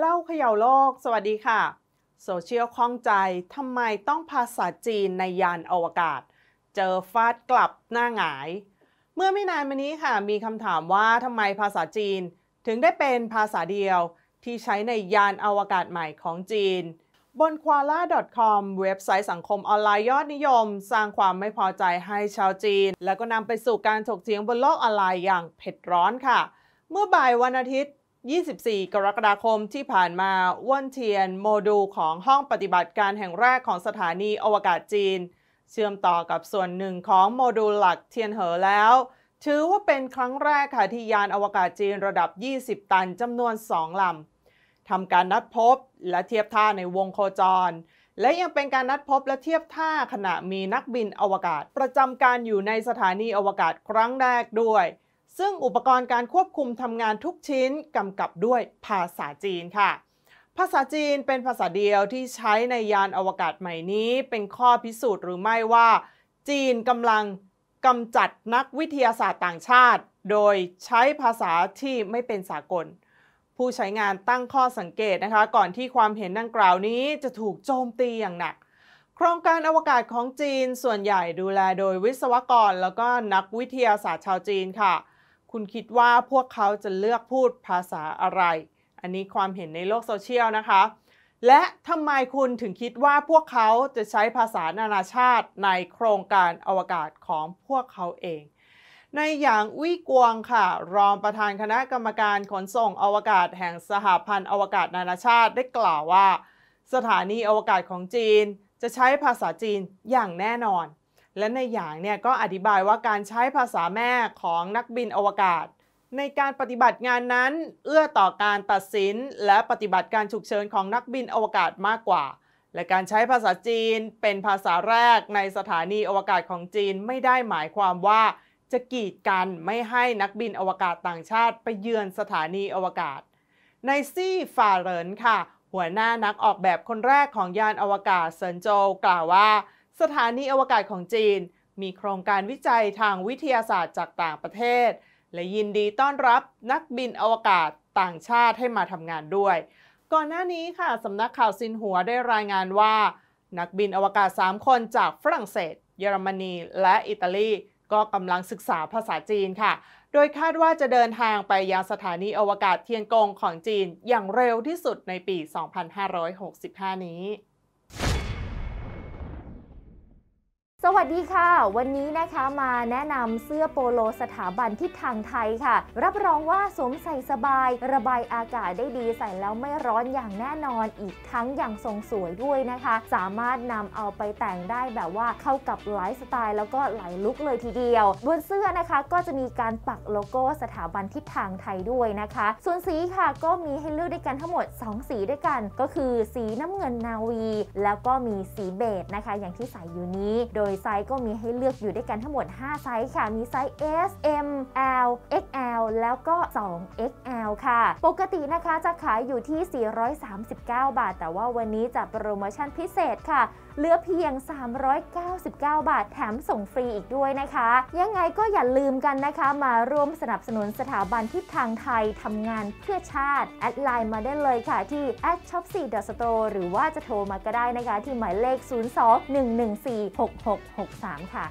เล่าเขย่าโลก สวัสดีค่ะ โซเชียลคล่องใจทำไมต้องภาษาจีนในยานอวกาศ เจอฟาดกลับหน้าหงาย เมื่อไม่นานมานี้ค่ะ มีคำถามว่าทำไมภาษาจีน ถึงได้เป็นภาษาเดียวที่ใช้ในยานอวกาศใหม่ของจีน บนว o a l a c o m เว็บไซต์สังคมออนไลน์ยอดนิยม สร้างความไม่พอใจให้ชาวจีน แล้วก็นำไปสู่การถกเถียงบนโลกออนไลน์อย่างเผ็ดร้อนค่ะ เมื่อบ่ายวันอาทิตย์24 กรกฎาคมที่ผ่านมาว่นเทียนโมดูลของห้องปฏิบัติการแห่งแรกของสถานีอวกาศจีนเชื่อมต่อกับส่วนหนึ่งของโมดูลหลักเทียนเหอแล้วถือว่าเป็นครั้งแรกค่ะที่ยานอวกาศจีนระดับ 20 ตันจำนวน 2 ลำทำการนัดพบและเทียบท่าในวงโคจร และยังเป็นการนัดพบและเทียบท่าขณะมีนักบินอวกาศประจำการอยู่ในสถานีอวกาศครั้งแรกด้วยซึ่งอุปกรณ์การควบคุมทำงานทุกชิ้นกำกับด้วยภาษาจีนค่ะ ภาษาจีนเป็นภาษาเดียวที่ใช้ในยานอวกาศใหม่นี้ เป็นข้อพิสูจน์หรือไม่ว่า จีนกำลังกำจัดนักวิทยาศาสตร์ต่างชาติ โดยใช้ภาษาที่ไม่เป็นสากล ผู้ใช้งานตั้งข้อสังเกตนะคะ ก่อนที่ความเห็นดังกล่าวนี้จะถูกโจมตีอย่างหนัก โครงการอวกาศของจีนส่วนใหญ่ดูแล โดยวิศวกรแล้วก็นักวิทยาศาสตร์ชาวจีนค่ะคุณคิดว่าพวกเขาจะเลือกพูดภาษาอะไร อันนี้ความเห็นในโลกโซเชียลนะคะ และทำไมคุณถึงคิดว่าพวกเขาจะใช้ภาษานานาชาติในโครงการอวกาศของพวกเขาเอง ในอย่างวิกวงค่ะ รองประธานคณะกรรมการขนส่งอวกาศแห่งสหพันธ์อวกาศนานาชาติได้กล่าวว่า สถานีอวกาศของจีนจะใช้ภาษาจีนอย่างแน่นอนและในอย่างเนี่ยก็อธิบายว่าการใช้ภาษาแม่ของนักบินอวกาศ ในการปฏิบัติงานนั้น เอื้อต่อการตัดสินและปฏิบัติการฉุกเฉินของนักบินอวกาศมากกว่า และการใช้ภาษาจีนเป็นภาษาแรกในสถานีอวกาศของจีนไม่ได้หมายความว่าจะกีดกันไม่ให้นักบินอวกาศต่างชาติ ไปเยือนสถานีอวกาศ ในซี่ฟาเรนค่ะ หัวหน้านักออกแบบคนแรกของยานอวกาศเซินโจวกล่าวว่าสถานีอวกาศของจีนมีโครงการวิจัยทางวิทยาศาสตร์จากต่างประเทศและยินดีต้อนรับนักบินอวกาศต่างชาติให้มาทำงานด้วย ก่อนหน้านี้ค่ะสำนักข่าวซินหัวได้รายงานว่า นักบินอวกาศ 3 คนจากฝรั่งเศส เยอรมนีและอิตาลีก็กำลังศึกษาภาษาจีนค่ะ โดยคาดว่าจะเดินทางไปยังสถานีอวกาศเทียนกงของจีนอย่างเร็วที่สุดในปี 2565 นี้สวัสดีค่ะ วันนี้นะคะมาแนะนำเสื้อโปโลสถาบันทิศทางไทยค่ะ รับรองว่าสวมใส่สบายระบายอากาศได้ดีใส่แล้วไม่ร้อนอย่างแน่นอนอีกทั้งอย่างทรงสวยด้วยนะคะ สามารถนำเอาไปแต่งได้แบบว่าเข้ากับไลฟ์สไตล์ แล้วก็หลายลุกเลยทีเดียว บนเสื้อนะคะก็จะมีการปักโลโก้สถาบันทิศทางไทยด้วยนะคะ ส่วนสีค่ะก็มีให้เลือกด้วยกันทั้งหมด 2 สีด้วยกัน ก็คือสีน้ำเงินนาวี แล้วก็มีสีเบจนะคะ อย่างที่ใส่อยู่นี้ โดยยไซส์ก็มีให้เลือกอยู่ด้วยกันทั้งหมด 5 ไซส์ค่ะ มีไซส์ S M L XL แล้วก็ 2XL ค่ะ ปกตินะคะจะขายอยู่ที่ 439 บาท แต่ว่าวันนี้จะโปรโมชั่นพิเศษค่ะ เหลือเพียง 399 บาทแถมส่งฟรีอีกด้วยนะคะ ยังไงก็อย่าลืมกันนะคะ มาร่วมสนับสนุนสถาบันทิศทางไทย ทำงานเพื่อชาติ แอดไลน์มาได้เลยค่ะที่ a s h o p 4 s t o r e หรือว่าจะโทรมาก็ได้นะคะ ที่หมายเลข 02 114 66 763 ค่ะ